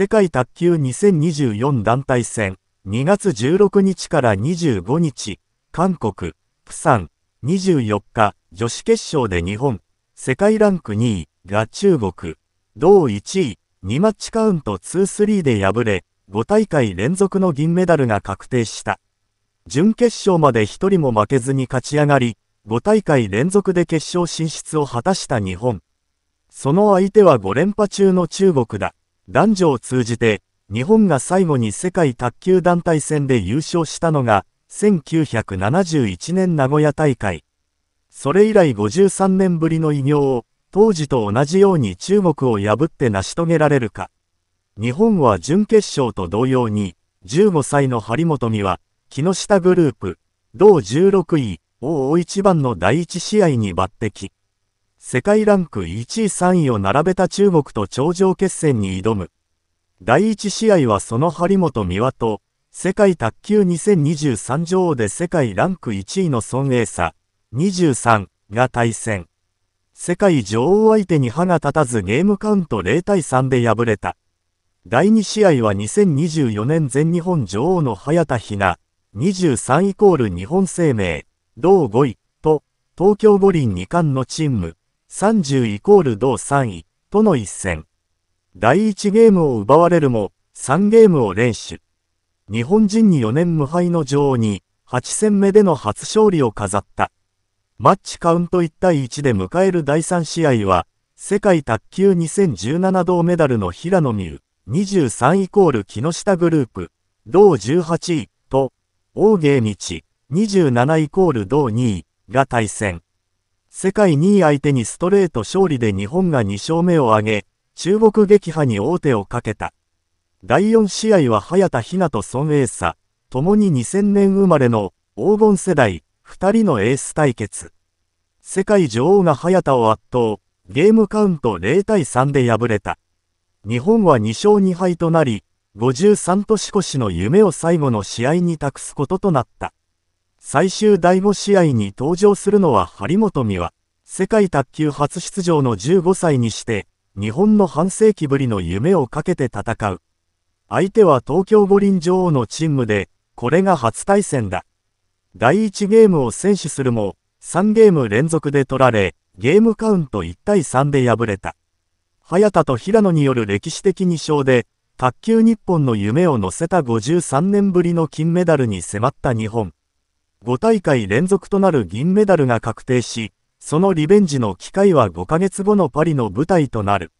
世界卓球2024団体戦2月16日から25日韓国プサン24日女子決勝で日本世界ランク2位が中国同1位2マッチカウント2-3で敗れ5大会連続の銀メダルが確定した準決勝まで1人も負けずに勝ち上がり5大会連続で決勝進出を果たした日本その相手は5連覇中の中国だ男女を通じて日本が最後に世界卓球団体戦で優勝したのが1971年名古屋大会それ以来53年ぶりの偉業を当時と同じように中国を破って成し遂げられるか日本は準決勝と同様に15歳の張本美は木下グループ同16位を大一番の第一試合に抜擢世界ランク1位3位を並べた中国と頂上決戦に挑む。第1試合はその張本美和と、世界卓球2023女王で世界ランク1位の孫英差23が対戦。世界女王相手に歯が立たずゲームカウント0対3で敗れた。第2試合は2024年全日本女王の早田ひな、23イコール日本生命、同5位と、東京五輪2冠のチーム、30イコール同3位との一戦。第1ゲームを奪われるも、3ゲームを連取。日本人に4年無敗の女王に、8戦目での初勝利を飾った。マッチカウント1対1で迎える第3試合は、世界卓球2017銅メダルの平野美宇、23イコール木下グループ、同18位と、大芸道、27イコール同2位が対戦。世界2位相手にストレート勝利で日本が2勝目を挙げ、中国撃破に王手をかけた。第4試合は早田ひなと孫エ佐、サ、共に2000年生まれの黄金世代、2人のエース対決。世界女王が早田を圧倒、ゲームカウント0対3で敗れた。日本は2勝2敗となり、53年越しの夢を最後の試合に託すこととなった。最終第5試合に登場するのは張本美和。世界卓球初出場の15歳にして、日本の半世紀ぶりの夢をかけて戦う。相手は東京五輪女王のチームで、これが初対戦だ。第1ゲームを先取するも、3ゲーム連続で取られ、ゲームカウント1対3で敗れた。早田と平野による歴史的2勝で、卓球日本の夢を乗せた53年ぶりの金メダルに迫った日本。5大会連続となる銀メダルが確定し、そのリベンジの機会は5ヶ月後のパリの舞台となる。